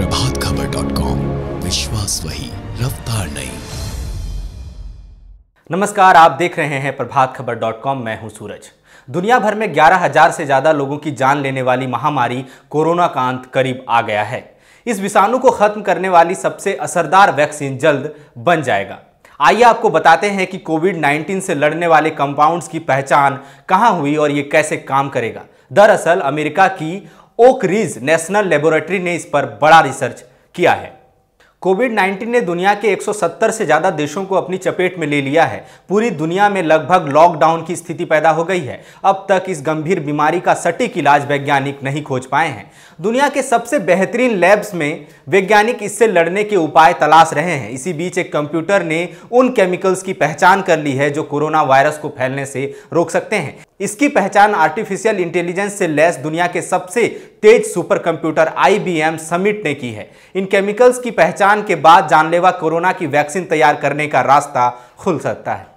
प्रभात Khabar dot com विश्वास वही रफ्तार नई नमस्कार आप देख रहे हैं प्रभात खबर डॉट कॉम मैं हूं सूरज दुनिया भर में ग्यारह हजार से ज्यादा लोगों की जान लेने वाली महामारी कोरोना का अंत करीब आ गया है इस विषाणु को खत्म करने वाली सबसे असरदार वैक्सीन जल्द बन जाएगा आइए आपको बताते हैं कि कोविड 19 से लड़ने वाले कंपाउंड्स की पहचान कहां हुई और ये कैसे काम करेगा दरअसल अमेरिका की ओक रिज नेशनल लेबोरेटरी ने इस पर बड़ा रिसर्च किया है कोविड 19 ने दुनिया के 170 से ज़्यादा देशों को अपनी चपेट में ले लिया है पूरी दुनिया में लगभग लॉकडाउन की स्थिति पैदा हो गई है अब तक इस गंभीर बीमारी का सटीक इलाज वैज्ञानिक नहीं खोज पाए हैं दुनिया के सबसे बेहतरीन लैब्स में वैज्ञानिक इससे लड़ने के उपाय तलाश रहे हैं इसी बीच एक कंप्यूटर ने उन केमिकल्स की पहचान कर ली है जो कोरोना वायरस को फैलने से रोक सकते हैं इसकी पहचान आर्टिफिशियल इंटेलिजेंस से लैस दुनिया के सबसे तेज सुपर कंप्यूटर आईबीएम समिट ने की है इन केमिकल्स की पहचान के बाद जानलेवा कोरोना की वैक्सीन तैयार करने का रास्ता खुल सकता है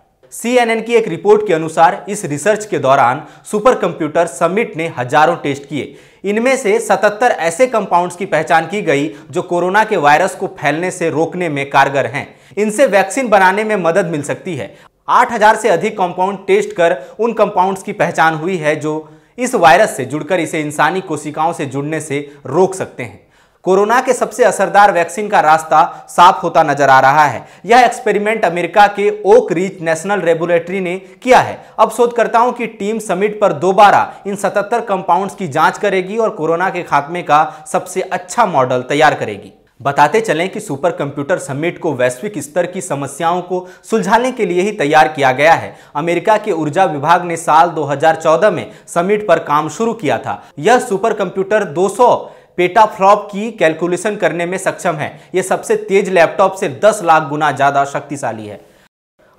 सीएनएन की एक रिपोर्ट के अनुसार इस रिसर्च के दौरान सुपर कंप्यूटर समिट ने हजारों टेस्ट किए इनमें से 77 ऐसे कंपाउंड्स की पहचान की गई जो कोरोना के वायरस को फैलने से रोकने में कारगर हैं इनसे वैक्सीन बनाने में मदद मिल सकती है 8000 से अधिक कंपाउंड टेस्ट कर उन कंपाउंड्स की पहचान हुई है जो इस वायरस से जुड़कर इसे इंसानी कोशिकाओं से जुड़ने से रोक सकते हैं कोरोना के सबसे असरदार वैक्सीन का रास्ता साफ होता नजर आ रहा है यह एक्सपेरिमेंट अमेरिका के ओक रीच नेशनल रेगुलेटरी ने किया है अब शोधकर्ताओं की टीम समिट पर दोबारा इन 77 कंपाउंड्स की जांच करेगी और कोरोना के खात्मे का सबसे अच्छा मॉडल तैयार करेगी बताते चलें कि सुपर कंप्यूटर समिट को वैश्विक स्तर की समस्याओं को सुलझाने के लिए ही तैयार किया गया है अमेरिका के ऊर्जा विभाग ने साल 2014 में समिट पर काम शुरू किया था यह सुपर कंप्यूटर 200 पेटाफ्लॉप की कैलकुलेशन करने में सक्षम है यह सबसे तेज लैपटॉप से 10 लाख गुना ज़्यादा शक्तिशाली है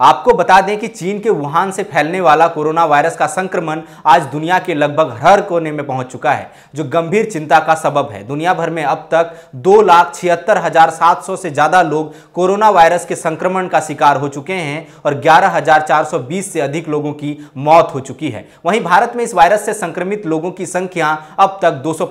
आपको बता दें कि चीन के वुहान से फैलने वाला कोरोना वायरस का संक्रमण आज दुनिया के लगभग हर कोने में पहुंच चुका है जो गंभीर चिंता का सबब है दुनिया भर में अब तक दो लाख छिहत्तर हजार सात सौ से ज़्यादा लोग कोरोना वायरस के संक्रमण का शिकार हो चुके हैं और ग्यारह हजार चार सौ बीस से अधिक लोगों की मौत हो चुकी है वहीं भारत में इस वायरस से संक्रमित लोगों की संख्या अब तक दो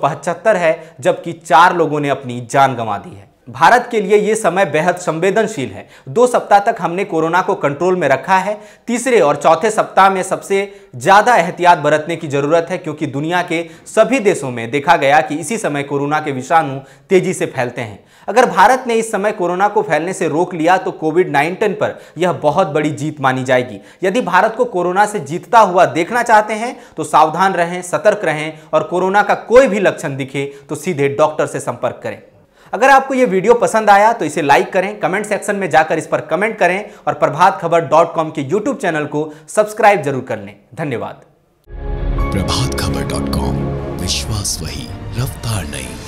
है जबकि चार लोगों ने अपनी जान गंवा दी है भारत के लिए ये समय बेहद संवेदनशील है दो सप्ताह तक हमने कोरोना को कंट्रोल में रखा है तीसरे और चौथे सप्ताह में सबसे ज़्यादा एहतियात बरतने की ज़रूरत है क्योंकि दुनिया के सभी देशों में देखा गया कि इसी समय कोरोना के विषाणु तेजी से फैलते हैं अगर भारत ने इस समय कोरोना को फैलने से रोक लिया तो कोविड नाइन्टीन पर यह बहुत बड़ी जीत मानी जाएगी यदि भारत को कोरोना से जीतता हुआ देखना चाहते हैं तो सावधान रहें सतर्क रहें और कोरोना का कोई भी लक्षण दिखे तो सीधे डॉक्टर से संपर्क करें अगर आपको ये वीडियो पसंद आया तो इसे लाइक करें कमेंट सेक्शन में जाकर इस पर कमेंट करें और प्रभात खबर डॉट कॉम के यूट्यूब चैनल को सब्सक्राइब जरूर कर लें धन्यवाद प्रभात खबर डॉट कॉम विश्वास वही रफ्तार नहीं